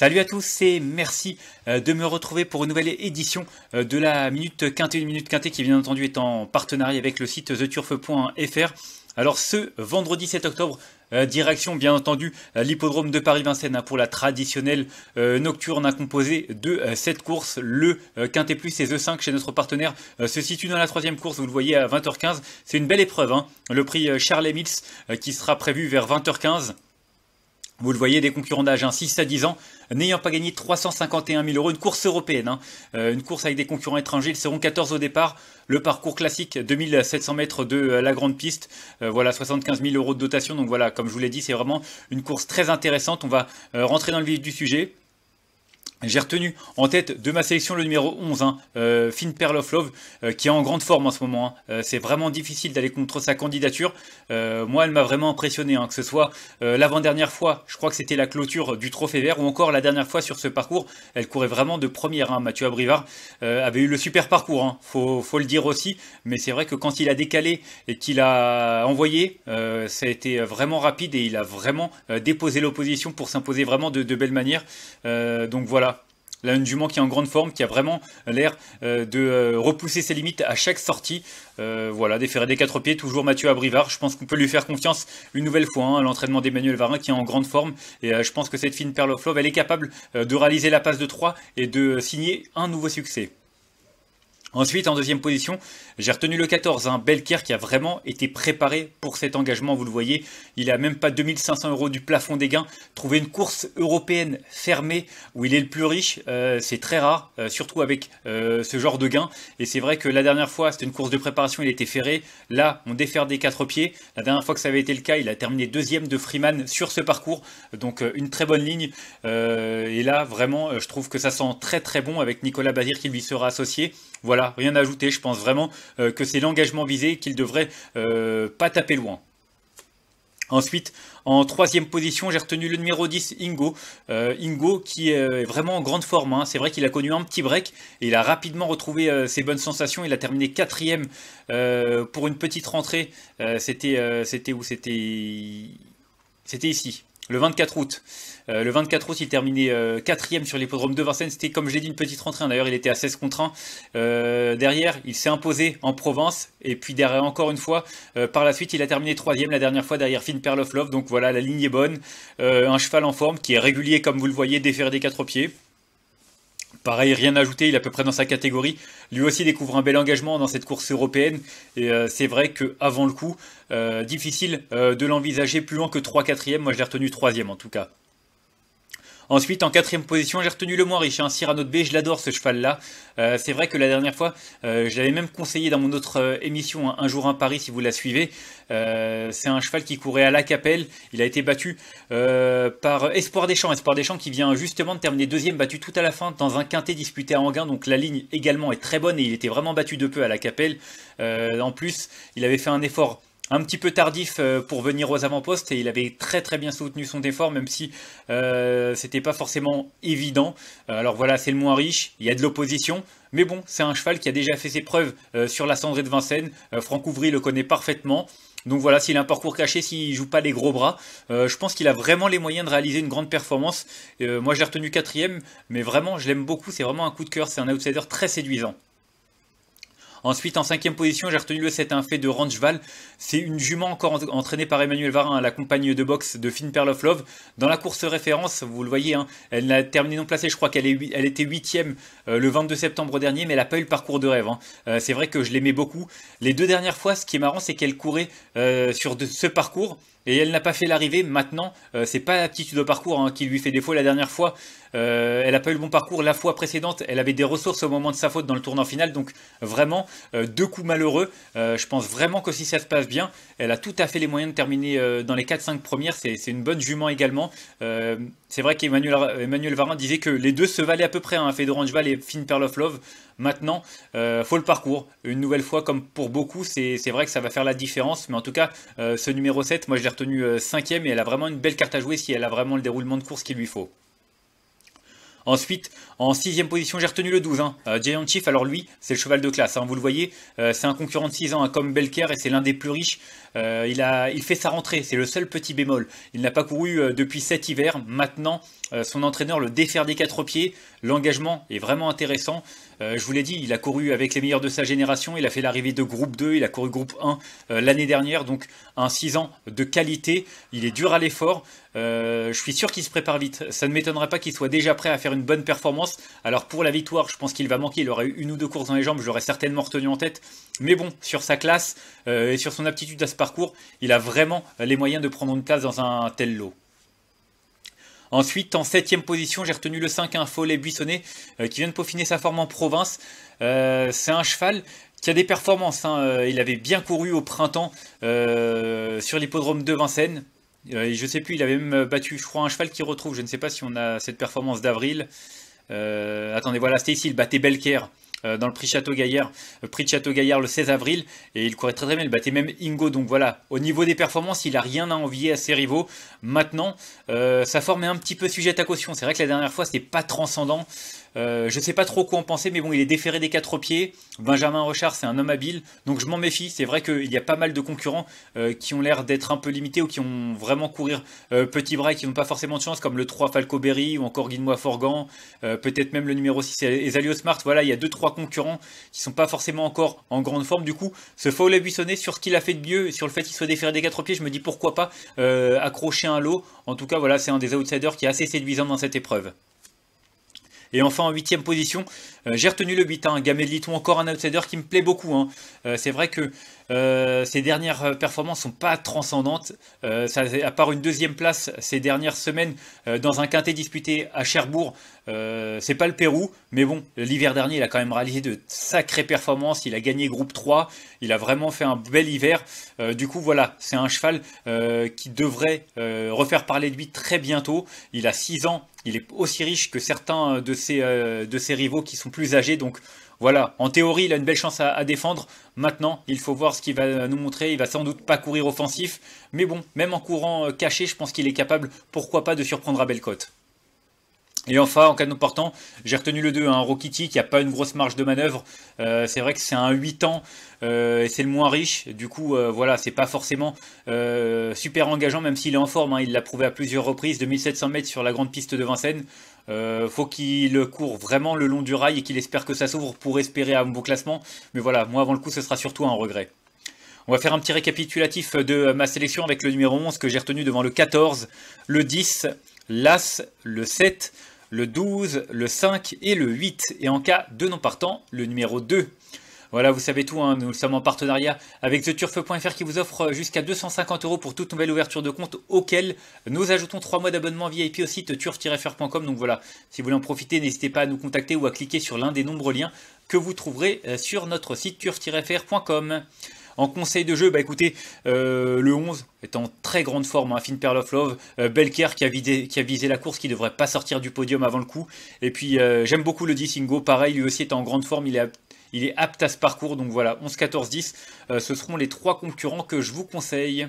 Salut à tous et merci euh, de me retrouver pour une nouvelle édition euh, de la Minute Quintée, une Minute Quintée qui bien entendu est en partenariat avec le site theturf.fr. Alors ce vendredi 7 octobre, euh, direction bien entendu l'hippodrome de Paris-Vincennes hein, pour la traditionnelle nocturne hein, composée de 7 courses. Le Quintet Plus et The 5 chez notre partenaire se situe dans la troisième course, vous le voyez à 20h15. C'est une belle épreuve, hein. le prix Charles Mills qui sera prévu vers 20h15. Vous le voyez, des concurrents d'âge 6 à 10 ans, n'ayant pas gagné 351 000 euros, une course européenne, hein. euh, une course avec des concurrents étrangers, ils seront 14 au départ, le parcours classique, 2700 mètres de euh, la grande piste, euh, voilà 75 000 euros de dotation, donc voilà, comme je vous l'ai dit, c'est vraiment une course très intéressante, on va rentrer dans le vif du sujet, j'ai retenu en tête de ma sélection le numéro 11, hein, euh, Finn Love, euh, qui est en grande forme en ce moment. Hein. Euh, c'est vraiment difficile d'aller contre sa candidature. moi, elle m'a vraiment impressionné, hein, que ce soit l'avant-dernière fois, je crois que c'était la clôture du Trophée Vert, ou encore la dernière fois sur ce parcours, elle courait vraiment de première. Mathieu Abrivard avait eu le super parcours, faut, faut, le dire aussi, mais c'est vrai que quand il a décalé et qu'il a envoyé, ça a été vraiment rapide et il a vraiment déposé l'opposition pour s'imposer vraiment de, de belle manière. donc voilà. Là, une jument qui est en grande forme, qui a vraiment euh, l'air euh, de euh, repousser ses limites à chaque sortie. voilà, des ferrets des quatre pieds, toujours Mathieu Abrivard. Je pense qu'on peut lui faire confiance une nouvelle fois hein, à l'entraînement d'Emmanuel Varin qui est en grande forme. Et je pense que cette fine perle of love, elle est capable de réaliser la passe de 3 et de signer un nouveau succès. Ensuite, en deuxième position, j'ai retenu le 14, un Belker qui a vraiment été préparé pour cet engagement, vous le voyez. Il n'a même pas 2500 euros du plafond des gains. Trouver une course européenne fermée où il est le plus riche, euh, c'est très rare, euh, surtout avec euh, ce genre de gains. Et c'est vrai que la dernière fois, c'était une course de préparation, il était ferré. Là, on déferre des quatre pieds. La dernière fois que ça avait été le cas, il a terminé deuxième de Freeman sur ce parcours. Donc, une très bonne ligne. et là, vraiment, je trouve que ça sent très très bon avec Nicolas Bazir qui lui sera associé. Voilà rien à ajouter. Je pense vraiment euh, que c'est l'engagement visé qu'il devrait euh, pas taper loin. Ensuite, en troisième position, j'ai retenu le numéro 10, Ingo. Euh, Ingo qui est vraiment en grande forme. Hein. C'est vrai qu'il a connu un petit break et il a rapidement retrouvé ses bonnes sensations. Il a terminé quatrième pour une petite rentrée. c'était, c'était où C'était, c'était ici le 24 août. Euh, le 24 août, il terminait euh, quatrième sur l'hippodrome de Vincennes. C'était, comme je l'ai dit, une petite rentrée. D'ailleurs, il était à 16 contre 1. Euh, derrière, il s'est imposé en Provence. Et puis derrière, encore une fois, par la suite, il a terminé troisième la dernière fois derrière Finn Perloff Love. Donc voilà, la ligne est bonne. un cheval en forme qui est régulier, comme vous le voyez, déféré des quatre pieds. Pareil, rien à ajouter, il est à peu près dans sa catégorie. Lui aussi découvre un bel engagement dans cette course européenne. Et euh, c'est vrai qu'avant le coup, euh, difficile euh, de l'envisager plus loin que 3 4 Moi, je l'ai retenu 3 en tout cas. Ensuite, en quatrième position, j'ai retenu le moins riche, un hein. Cyrano de B, je l'adore ce cheval-là. Euh, c'est vrai que la dernière fois, euh, je l'avais même conseillé dans mon autre euh, émission, hein, Un jour un Paris, si vous la suivez. c'est un cheval qui courait à la Capelle, il a été battu par Espoir des Champs, Espoir des Champs qui vient justement de terminer deuxième, battu tout à la fin dans un quintet disputé à Anguin, donc la ligne également est très bonne et il était vraiment battu de peu à la Capelle. en plus, il avait fait un effort un petit peu tardif euh, pour venir aux avant-postes et il avait très très bien soutenu son effort même si euh, c'était pas forcément évident. Euh, alors voilà, c'est le moins riche, il y a de l'opposition, mais bon, c'est un cheval qui a déjà fait ses preuves sur la cendrée de Vincennes. Franck Ouvry le connaît parfaitement. Donc voilà, s'il a un parcours caché, s'il joue pas les gros bras, je pense qu'il a vraiment les moyens de réaliser une grande performance. moi, j'ai retenu quatrième, mais vraiment, je l'aime beaucoup. C'est vraiment un coup de cœur. C'est un outsider très séduisant. Ensuite, en cinquième position, j'ai retenu le un fait de Rangeval. C'est une jument encore entraînée par Emmanuel Varin, à la compagne de boxe de Finn Love. Dans la course référence, vous le voyez, hein, elle n'a terminé non placée. Je crois qu'elle était huitième euh, le 22 septembre dernier, mais elle n'a pas eu le parcours de rêve. Hein. Euh, c'est vrai que je l'aimais beaucoup. Les deux dernières fois, ce qui est marrant, c'est qu'elle courait euh, sur ce parcours et elle n'a pas fait l'arrivée maintenant. Euh, c'est pas l'aptitude au parcours hein, qui lui fait défaut la dernière fois. Euh, elle n'a pas eu le bon parcours la fois précédente. Elle avait des ressources au moment de sa faute dans le tournant final. Donc vraiment, euh, deux coups malheureux. je pense vraiment que si ça se passe bien, elle a tout à fait les moyens de terminer dans les 4-5 premières. C'est une bonne jument également. C'est vrai qu'Emmanuel Emmanuel Varin disait que les deux se valaient à peu près, hein, Fedorangeval et Finn Love. Maintenant, euh, faut le parcours. Une nouvelle fois, comme pour beaucoup, c'est vrai que ça va faire la différence. Mais en tout cas, euh, ce numéro 7, moi je l'ai retenu 5ème euh, et elle a vraiment une belle carte à jouer si elle a vraiment le déroulement de course qu'il lui faut. Ensuite, en sixième position, j'ai retenu le 12. Hein. Euh, Chief, alors lui, c'est le cheval de classe. Hein, vous le voyez, euh, c'est un concurrent de 6 ans hein, comme Belker et c'est l'un des plus riches. Euh, il, a, il fait sa rentrée, c'est le seul petit bémol. Il n'a pas couru depuis cet hiver. Maintenant, euh, son entraîneur le défaire des quatre pieds. L'engagement est vraiment intéressant. Euh, je vous l'ai dit, il a couru avec les meilleurs de sa génération. Il a fait l'arrivée de groupe 2. Il a couru groupe 1 euh, l'année dernière. Donc un 6 ans de qualité. Il est dur à l'effort. je suis sûr qu'il se prépare vite. Ça ne m'étonnerait pas qu'il soit déjà prêt à faire une bonne performance. Alors pour la victoire, je pense qu'il va manquer. Il aurait eu une ou deux courses dans les jambes. Je l'aurais certainement retenu en tête. Mais bon, sur sa classe et sur son aptitude à ce parcours, il a vraiment les moyens de prendre une place dans un tel lot. Ensuite, en septième position, j'ai retenu le 5, un Follet Buissonnet, euh, qui vient de peaufiner sa forme en province. Euh, c'est un cheval qui a des performances. Hein. Euh, il avait bien couru au printemps sur l'hippodrome de Vincennes. je ne sais plus, il avait même battu, je crois, un cheval qui retrouve. Je ne sais pas si on a cette performance d'avril. attendez, voilà, c'était ici, il battait Belker. Euh, dans le prix Château Gaillard, le euh, prix de Château Gaillard le 16 avril, et il courait très très bien, il battait même Ingo, donc voilà, au niveau des performances, il n'a rien à envier à ses rivaux. Maintenant, ça euh, sa forme est un petit peu sujette à caution, c'est vrai que la dernière fois, c'était pas transcendant, euh, je ne sais pas trop quoi en penser, mais bon, il est déféré des quatre pieds. Benjamin Rochard, c'est un homme habile, donc je m'en méfie. C'est vrai qu'il y a pas mal de concurrents euh, qui ont l'air d'être un peu limités ou qui ont vraiment courir petits euh, petit bras et qui n'ont pas forcément de chance, comme le 3 Falco Berry ou encore Guinmois Forgan, peut-être même le numéro 6 Esalio Smart. Voilà, il y a 2 trois concurrents qui sont pas forcément encore en grande forme. Du coup, ce les buissonné sur ce qu'il a fait de mieux, sur le fait qu'il soit déféré des quatre pieds, je me dis pourquoi pas accrocher un lot. En tout cas, voilà, c'est un des outsiders qui est assez séduisant dans cette épreuve. Et enfin en huitième position, euh, j'ai retenu le 8, hein, de Liton, encore un outsider qui me plaît beaucoup. Hein. Euh, c'est vrai que ses euh, dernières performances sont pas transcendantes. à part une deuxième place ces dernières semaines dans un quintet disputé à Cherbourg, c'est pas le Pérou, mais bon, l'hiver dernier, il a quand même réalisé de sacrées performances. Il a gagné groupe 3, il a vraiment fait un bel hiver. du coup, voilà, c'est un cheval qui devrait refaire parler de lui très bientôt. Il a 6 ans il est aussi riche que certains euh, de ses, euh, de rivaux qui sont plus âgés. Donc voilà, en théorie, il a une belle chance à, défendre. Maintenant, il faut voir ce qu'il va nous montrer. Il va sans doute pas courir offensif. Mais bon, même en courant euh, caché, je pense qu'il est capable, pourquoi pas, de surprendre à Belcote. Et enfin, en canon portant, j'ai retenu le 2, un hein, Rokiti qui n'a pas une grosse marge de manœuvre. Euh, c'est vrai que c'est un 8 ans euh, et c'est le moins riche. Du coup, euh, voilà, c'est pas forcément euh, super engageant, même s'il est en forme. Hein. il l'a prouvé à plusieurs reprises, 2700 mètres sur la grande piste de Vincennes. faut qu'il court vraiment le long du rail et qu'il espère que ça s'ouvre pour espérer un bon classement. Mais voilà, moi avant le coup, ce sera surtout un regret. On va faire un petit récapitulatif de ma sélection avec le numéro 11 que j'ai retenu devant le 14, le 10, l'As, le 7, le 12, le 5 et le 8. Et en cas de non partant, le numéro 2. Voilà, vous savez tout, hein, nous sommes en partenariat avec TheTurf.fr qui vous offre jusqu'à 250 euros pour toute nouvelle ouverture de compte auquel nous ajoutons 3 mois d'abonnement VIP au site turf-fr.com. Donc voilà, si vous voulez en profiter, n'hésitez pas à nous contacter ou à cliquer sur l'un des nombreux liens que vous trouverez euh, sur notre site turf-fr.com. En conseil de jeu, bah écoutez, euh, le 11 est en très grande forme. fine hein. Finn of Love, euh, Belker qui a, qui a visé la course, qui ne devrait pas sortir du podium avant le coup. Et puis euh, j'aime beaucoup le 10 Ingo, pareil, lui aussi est en grande forme, il est, il est apte à ce parcours. Donc voilà, 11, 14, 10, ce seront les trois concurrents que je vous conseille.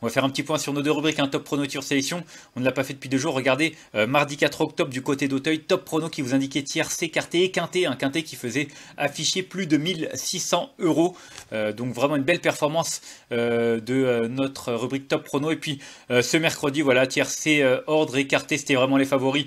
On va faire un petit point sur nos deux rubriques, un hein. top prono Tour sélection. On ne l'a pas fait depuis deux jours. Regardez, euh, mardi 4 octobre du côté d'Auteuil, top prono qui vous indiquait tiercé, écarté et quinté. Un hein. quinté qui faisait afficher plus de 1600 euros. Euh, donc vraiment une belle performance euh, de notre rubrique top prono. Et puis ce mercredi, voilà, tiercé, ordre et c'était vraiment les favoris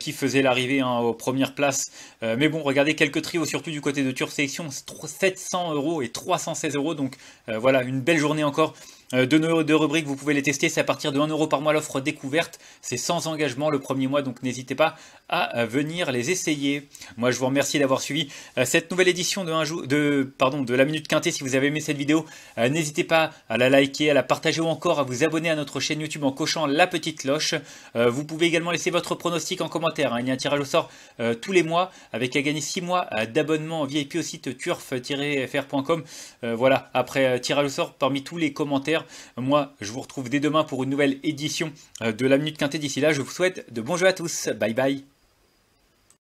qui faisaient l'arrivée en hein, aux premières places. mais bon, regardez quelques trios, surtout du côté de Tur Sélection, 700 euros et 316 euros. Donc voilà, une belle journée encore euh, deux, de rubriques, vous pouvez les tester, c'est à partir de 1€ par mois l'offre découverte, c'est sans engagement le premier mois, donc n'hésitez pas à euh, venir les essayer. Moi je vous remercie d'avoir suivi euh, cette nouvelle édition de, un de, pardon, de la Minute Quintée, si vous avez aimé cette vidéo, n'hésitez pas à la liker, à la partager ou encore à vous abonner à notre chaîne YouTube en cochant la petite cloche. Vous pouvez également laisser votre pronostic en commentaire, hein. il y a un tirage au sort tous les mois, avec à gagner 6 mois d'abonnement VIP au site turf-fr.com. Voilà, après tirage au sort parmi tous les commentaires, moi, je vous retrouve dès demain pour une nouvelle édition euh, de la Minute Quintée. D'ici là, je vous souhaite de bons jeux à tous. Bye bye.